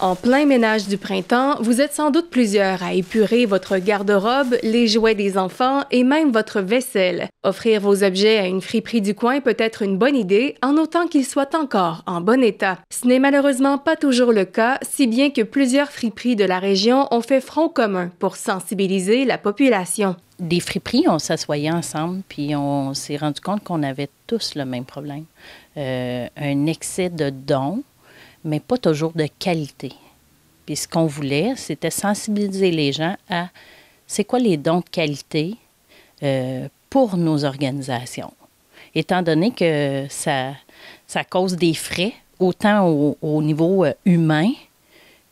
En plein ménage du printemps, vous êtes sans doute plusieurs à épurer votre garde-robe, les jouets des enfants et même votre vaisselle. Offrir vos objets à une friperie du coin peut être une bonne idée en autant qu'ils soient encore en bon état. Ce n'est malheureusement pas toujours le cas, si bien que plusieurs friperies de la région ont fait front commun pour sensibiliser la population. Des friperies, on s'assoyait ensemble, puis on s'est rendu compte qu'on avait tous le même problème. Euh, un excès de dons mais pas toujours de qualité. Puis ce qu'on voulait, c'était sensibiliser les gens à c'est quoi les dons de qualité euh, pour nos organisations. Étant donné que ça, ça cause des frais, autant au, niveau euh, humain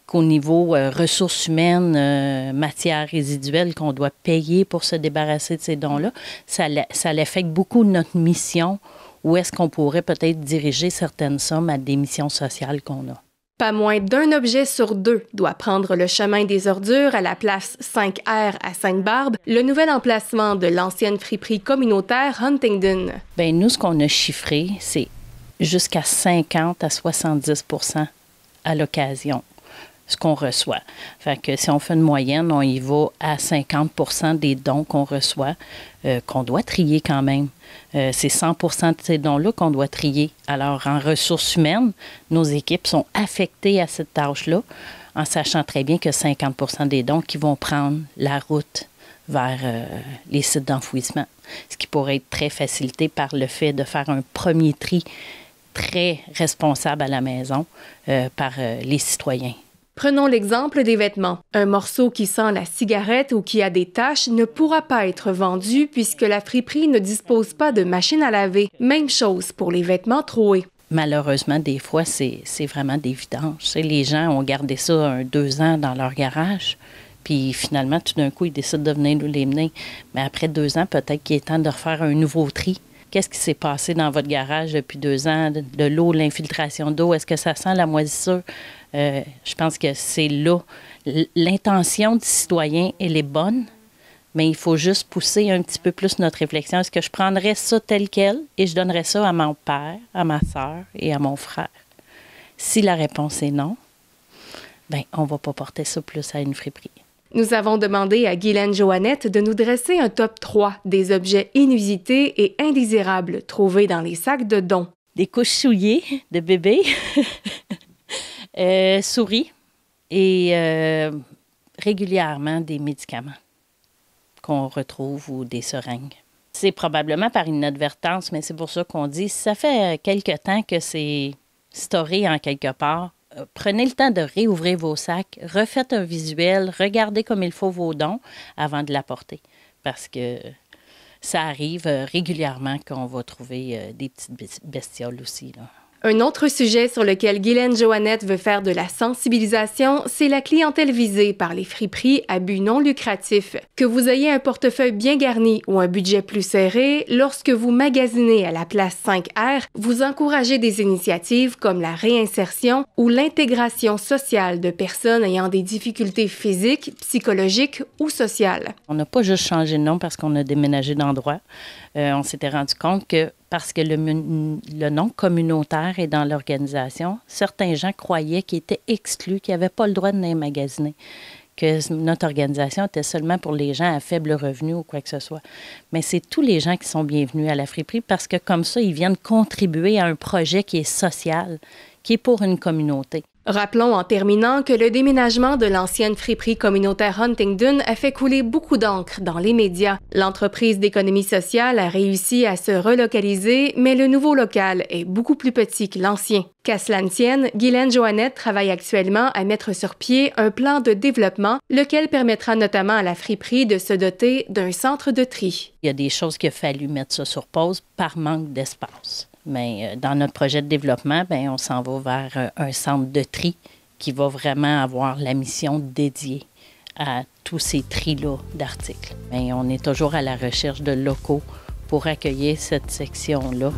qu'au niveau euh, ressources humaines, matières résiduelles qu'on doit payer pour se débarrasser de ces dons-là, ça, ça l'affecte beaucoup notre mission où est-ce qu'on pourrait peut-être diriger certaines sommes à des missions sociales qu'on a. Pas moins d'un objet sur deux doit prendre le chemin des ordures à la place 5R à Sainte-Barbe, le nouvel emplacement de l'ancienne friperie communautaire Huntingdon. Bien, nous, ce qu'on a chiffré, c'est jusqu'à 50 à 70 à l'occasion qu'on reçoit. Fait que si on fait une moyenne, on y va à 50 des dons qu'on reçoit, euh, qu'on doit trier quand même. Euh, c'est 100 de ces dons-là qu'on doit trier. Alors, en ressources humaines, nos équipes sont affectées à cette tâche-là, en sachant très bien que 50 des dons qui vont prendre la route vers euh, les sites d'enfouissement, ce qui pourrait être très facilité par le fait de faire un premier tri très responsable à la maison par les citoyens. Prenons l'exemple des vêtements. Un morceau qui sent la cigarette ou qui a des taches ne pourra pas être vendu puisque la friperie ne dispose pas de machine à laver. Même chose pour les vêtements troués. Malheureusement, des fois, c'est vraiment d'évidence. vidanges. Les gens ont gardé ça deux ans dans leur garage. Puis finalement, tout d'un coup, ils décident de venir nous les mener. Mais après deux ans, peut-être qu'il est temps de refaire un nouveau tri. Qu'est-ce qui s'est passé dans votre garage depuis deux ans? De, l'eau, l'infiltration d'eau, est-ce que ça sent la moisissure? Euh, je pense que c'est là. L'intention du citoyen, elle est bonne, mais il faut juste pousser un petit peu plus notre réflexion. Est-ce que je prendrais ça tel quel et je donnerais ça à mon père, à ma soeur et à mon frère? Si la réponse est non, ben on va pas porter ça plus à une friperie. Nous avons demandé à Guylaine Joannette de nous dresser un top 3 des objets inusités et indésirables trouvés dans les sacs de dons. Des couches souillées de bébés, euh, souris et euh, régulièrement des médicaments qu'on retrouve ou des seringues. C'est probablement par inadvertance, mais c'est pour ça qu'on dit ça fait quelque temps que c'est storé en quelque part euh, prenez le temps de réouvrir vos sacs, refaites un visuel, regardez comme il faut vos dons avant de l'apporter. Parce que ça arrive euh, régulièrement qu'on va trouver euh, des petites bestioles aussi. Un autre sujet sur lequel Guylaine Joannette veut faire de la sensibilisation, c'est la clientèle visée par les friperies à but non lucratif. Que vous ayez un portefeuille bien garni ou un budget plus serré, lorsque vous magasinez à la place 5R, vous encouragez des initiatives comme la réinsertion ou l'intégration sociale de personnes ayant des difficultés physiques, psychologiques ou sociales. On n'a pas juste changé de nom parce qu'on a déménagé d'endroit. Euh, on s'était rendu compte que parce que le, nom communautaire est dans l'organisation, certains gens croyaient qu'ils étaient exclus, qu'ils n'avaient pas le droit de les que notre organisation était seulement pour les gens à faible revenu ou quoi que ce soit. Mais c'est tous les gens qui sont bienvenus à la friperie parce que comme ça, ils viennent contribuer à un projet qui est social, qui est pour une communauté. Rappelons en terminant que le déménagement de l'ancienne friperie communautaire Huntingdon a fait couler beaucoup d'encre dans les médias. L'entreprise d'économie sociale a réussi à se relocaliser, mais le nouveau local est beaucoup plus petit que l'ancien. Qu'à cela ne tienne, Guylaine Joannette travaille actuellement à mettre sur pied un plan de développement, lequel permettra notamment à la friperie de se doter d'un centre de tri. Il y a des choses qu'il a fallu mettre sur pause par manque d'espace. Mais euh, dans notre projet de développement, ben, on s'en va vers euh, un centre de tri qui va vraiment avoir la mission dédiée à tous ces tri là d'articles. Mais on est toujours à la recherche de locaux pour accueillir cette section-là.